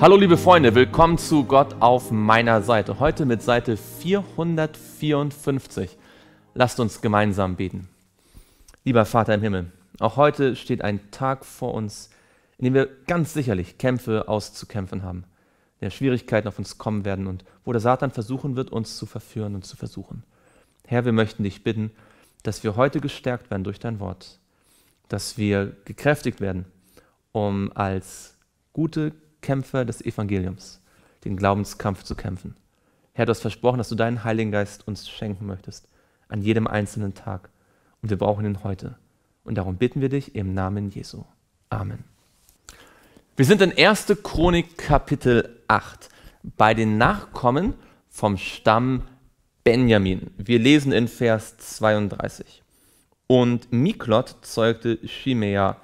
Hallo liebe Freunde, willkommen zu Gott auf meiner Seite. Heute mit Seite 454. Lasst uns gemeinsam beten. Lieber Vater im Himmel, auch heute steht ein Tag vor uns, in dem wir ganz sicherlich Kämpfe auszukämpfen haben, der Schwierigkeiten auf uns kommen werden und wo der Satan versuchen wird, uns zu verführen und zu versuchen. Herr, wir möchten dich bitten, dass wir heute gestärkt werden durch dein Wort, dass wir gekräftigt werden, um als gute Kämpfer des Evangeliums, den Glaubenskampf zu kämpfen. Herr, du hast versprochen, dass du deinen Heiligen Geist uns schenken möchtest, an jedem einzelnen Tag. Und wir brauchen ihn heute. Und darum bitten wir dich im Namen Jesu. Amen. Wir sind in 1. Chronik Kapitel 8 bei den Nachkommen vom Stamm Benjamin. Wir lesen in Vers 32. Und Miklot zeugte Shimea,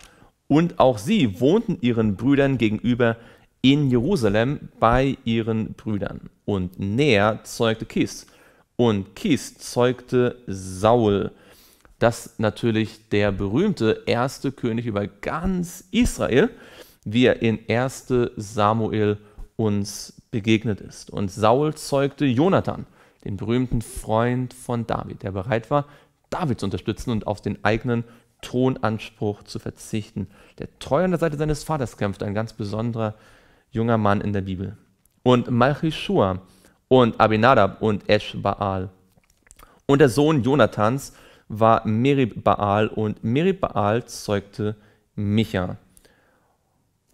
und auch sie wohnten ihren Brüdern gegenüber in Jerusalem bei ihren Brüdern. Und Näher zeugte Kis. Und Kis zeugte Saul. Das natürlich der berühmte erste König über ganz Israel, wie er in 1 Samuel uns begegnet ist. Und Saul zeugte Jonathan, den berühmten Freund von David, der bereit war, David zu unterstützen und auf den eigenen Thronanspruch zu verzichten. Der treu an der Seite seines Vaters kämpfte, ein ganz besonderer junger Mann in der Bibel. Und Malchishua und Abinadab und Esh Baal. Und der Sohn Jonathans war Merib Baal und Merib Baal zeugte Micha.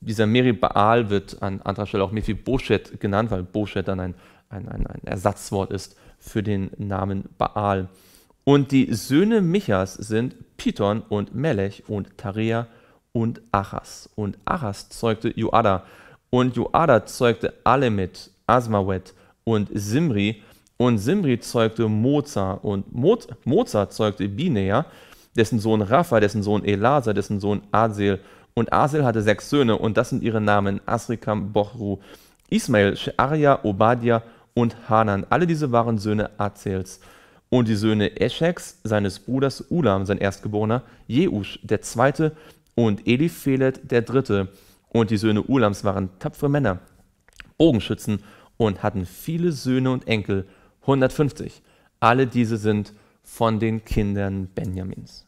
Dieser Merib Baal wird an anderer Stelle auch Mephibosheth genannt, weil Boschet dann ein, ein, ein, ein Ersatzwort ist für den Namen Baal. Und die Söhne Michas sind Piton und Melech und Tarea und Achas. Und Achas zeugte Joada. Und Joada zeugte Alemet, Asmawet und Simri. Und Simri zeugte Moza. Und Mo Moza zeugte Binea, dessen Sohn Rapha, dessen Sohn Elasa, dessen Sohn Asel. Und Asel hatte sechs Söhne. Und das sind ihre Namen: Asrikam, Bochru, Ismael, Shearia, Obadiah und Hanan. Alle diese waren Söhne Azels. Und die Söhne Escheks, seines Bruders Ulam, sein Erstgeborener, Jeusch, der Zweite, und Eliphelet, der Dritte. Und die Söhne Ulams waren tapfere Männer, Bogenschützen und hatten viele Söhne und Enkel, 150. Alle diese sind von den Kindern Benjamins.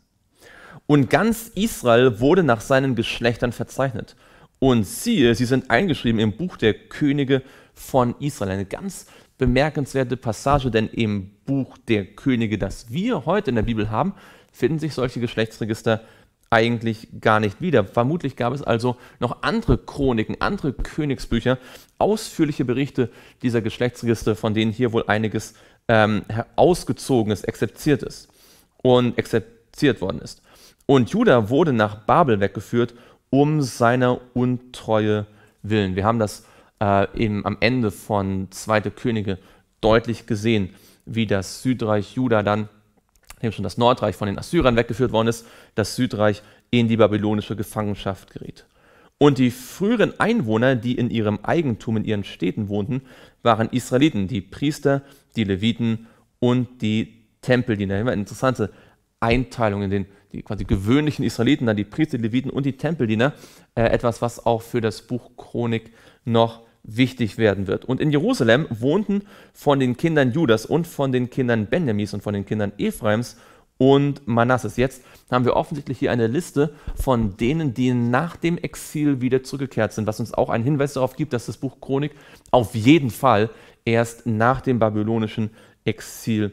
Und ganz Israel wurde nach seinen Geschlechtern verzeichnet. Und siehe, sie sind eingeschrieben im Buch der Könige von Israel. Eine ganz bemerkenswerte Passage, denn im Buch der Könige, das wir heute in der Bibel haben, finden sich solche Geschlechtsregister eigentlich gar nicht wieder. Vermutlich gab es also noch andere Chroniken, andere Königsbücher, ausführliche Berichte dieser Geschlechtsregister, von denen hier wohl einiges ähm, ausgezogen ist, exzeptiert ist und exzeptiert worden ist. Und Judah wurde nach Babel weggeführt um seiner Untreue willen. Wir haben das äh, eben am Ende von Zweite Könige deutlich gesehen, wie das Südreich Judah dann nachdem schon das Nordreich von den Assyrern weggeführt worden ist, das Südreich in die babylonische Gefangenschaft gerät. Und die früheren Einwohner, die in ihrem Eigentum in ihren Städten wohnten, waren Israeliten, die Priester, die Leviten und die Tempeldiener. Immer interessante Einteilung in den die quasi gewöhnlichen Israeliten, dann die Priester, die Leviten und die Tempeldiener. Äh, etwas, was auch für das Buch Chronik noch wichtig werden wird. Und in Jerusalem wohnten von den Kindern Judas und von den Kindern Benjamins und von den Kindern Ephraims und Manasses. Jetzt haben wir offensichtlich hier eine Liste von denen, die nach dem Exil wieder zurückgekehrt sind, was uns auch einen Hinweis darauf gibt, dass das Buch Chronik auf jeden Fall erst nach dem babylonischen Exil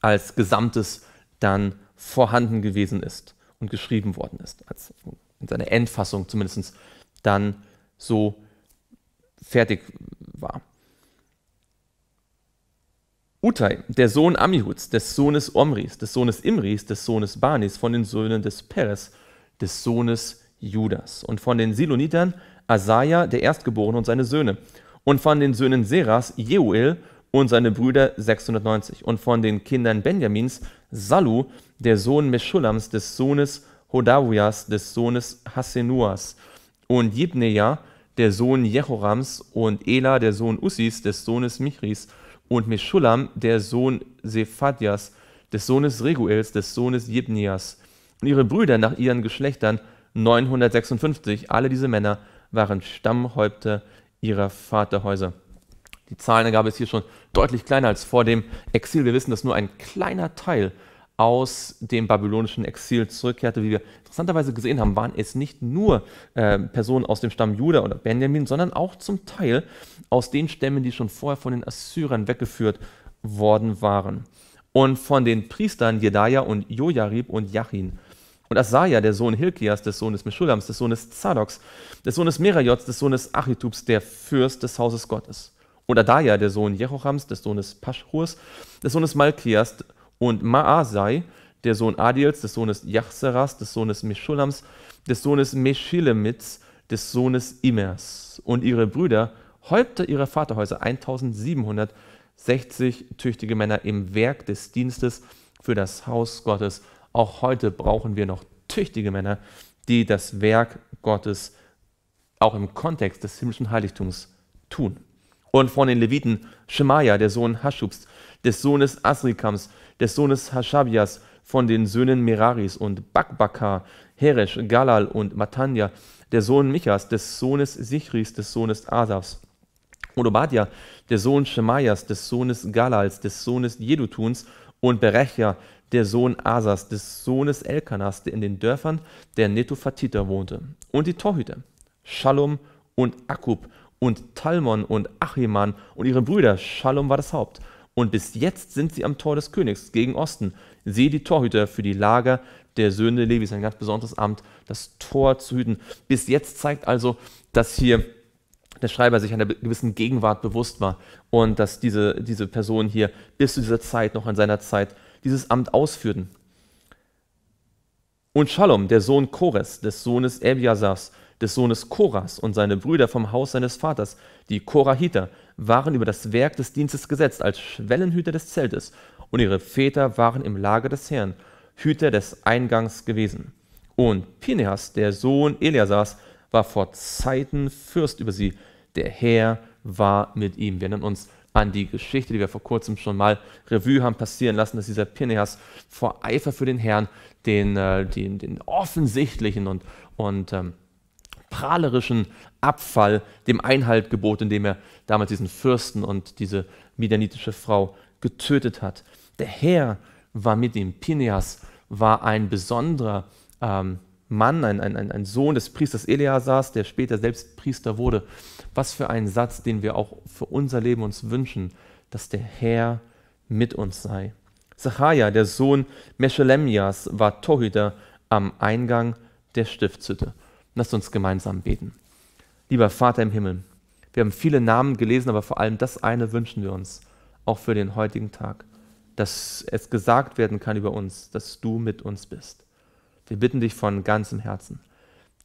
als Gesamtes dann vorhanden gewesen ist und geschrieben worden ist, als in seiner Endfassung zumindest dann so fertig war. Utai, der Sohn Amihuds, des Sohnes Omris, des Sohnes Imris, des Sohnes Banis, von den Söhnen des Peres, des Sohnes Judas. Und von den Silonitern Asaja, der Erstgeborene und seine Söhne. Und von den Söhnen Seras Jeuel und seine Brüder 690. Und von den Kindern Benjamins Salu, der Sohn Meschulams, des Sohnes Hodawias, des Sohnes Hassenuas. Und Jibneja, der Sohn Jehorams, und Ela, der Sohn Usis, des Sohnes Michris, und Meschulam, der Sohn Sephatias, des Sohnes Reguels, des Sohnes Jibnias. Und ihre Brüder nach ihren Geschlechtern 956. Alle diese Männer waren Stammhäupter ihrer Vaterhäuser. Die Zahlen gab es hier schon deutlich kleiner als vor dem Exil. Wir wissen, dass nur ein kleiner Teil aus dem babylonischen Exil zurückkehrte, wie wir interessanterweise gesehen haben, waren es nicht nur äh, Personen aus dem Stamm Juda oder Benjamin, sondern auch zum Teil aus den Stämmen, die schon vorher von den Assyrern weggeführt worden waren. Und von den Priestern Jedaja und Jojarib und Jachin. Und Asaja, der Sohn Hilkias, des Sohnes Meschulams, des Sohnes Zadoks, des Sohnes Merajots, des Sohnes Achitubs, der Fürst des Hauses Gottes. Und Adaja, der Sohn Jehochams, des Sohnes Paschurs, des Sohnes Malkias und Maasai, der Sohn Adils, des Sohnes Yachseras, des Sohnes Meschulams, des Sohnes Meschilemiz, des Sohnes Imers. Und ihre Brüder, Häupter ihrer Vaterhäuser, 1760 tüchtige Männer im Werk des Dienstes für das Haus Gottes. Auch heute brauchen wir noch tüchtige Männer, die das Werk Gottes auch im Kontext des himmlischen Heiligtums tun. Und von den Leviten Schemaja, der Sohn Haschubs, des Sohnes Asrikams, des Sohnes Haschabias, von den Söhnen Meraris und Bakbakar, Heresh, Galal und Matanja, der Sohn Michas, des Sohnes Sichris, des Sohnes Asafs. Und Obadja, der Sohn Schemaias, des Sohnes Galals, des Sohnes Jedutuns und Berechja, der Sohn Asas, des Sohnes Elkanas, der in den Dörfern der Netophatiter wohnte. Und die Torhüter, Shalom und Akub und Talmon und Achiman und ihre Brüder, Shalom war das Haupt, und bis jetzt sind sie am Tor des Königs gegen Osten. Sehe die Torhüter für die Lager der Söhne Levis, ein ganz besonderes Amt, das Tor zu hüten. Bis jetzt zeigt also, dass hier der Schreiber sich einer gewissen Gegenwart bewusst war und dass diese, diese Personen hier bis zu dieser Zeit, noch in seiner Zeit, dieses Amt ausführten. Und Shalom, der Sohn Kores, des Sohnes Ebiasas, des Sohnes Koras und seine Brüder vom Haus seines Vaters, die Korahiter, waren über das Werk des Dienstes gesetzt als Schwellenhüter des Zeltes, und ihre Väter waren im Lager des Herrn, Hüter des Eingangs gewesen. Und Pineas, der Sohn Eliasas, war vor Zeiten Fürst über sie. Der Herr war mit ihm. Wir erinnern uns an die Geschichte, die wir vor kurzem schon mal Revue haben passieren lassen, dass dieser Pineas vor Eifer für den Herrn den, äh, den, den offensichtlichen und, und ähm, prahlerischen Abfall dem Einhalt gebot, indem er damals diesen Fürsten und diese midianitische Frau getötet hat. Der Herr war mit ihm. Pineas war ein besonderer ähm, Mann, ein, ein, ein Sohn des Priesters Eleazars, der später selbst Priester wurde. Was für ein Satz, den wir auch für unser Leben uns wünschen, dass der Herr mit uns sei. Zachariah, der Sohn Meshelemias, war Torhüter am Eingang der Stiftshütte. Lasst uns gemeinsam beten. Lieber Vater im Himmel, wir haben viele Namen gelesen, aber vor allem das eine wünschen wir uns, auch für den heutigen Tag, dass es gesagt werden kann über uns, dass du mit uns bist. Wir bitten dich von ganzem Herzen,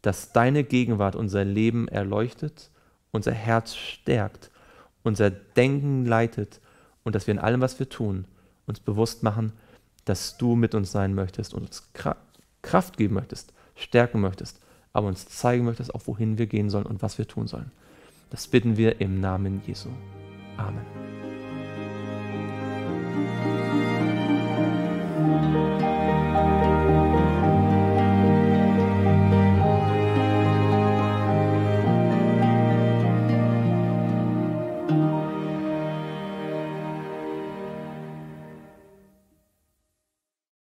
dass deine Gegenwart unser Leben erleuchtet, unser Herz stärkt, unser Denken leitet und dass wir in allem, was wir tun, uns bewusst machen, dass du mit uns sein möchtest und uns Kraft geben möchtest, stärken möchtest aber uns zeigen möchtest, auch wohin wir gehen sollen und was wir tun sollen. Das bitten wir im Namen Jesu. Amen.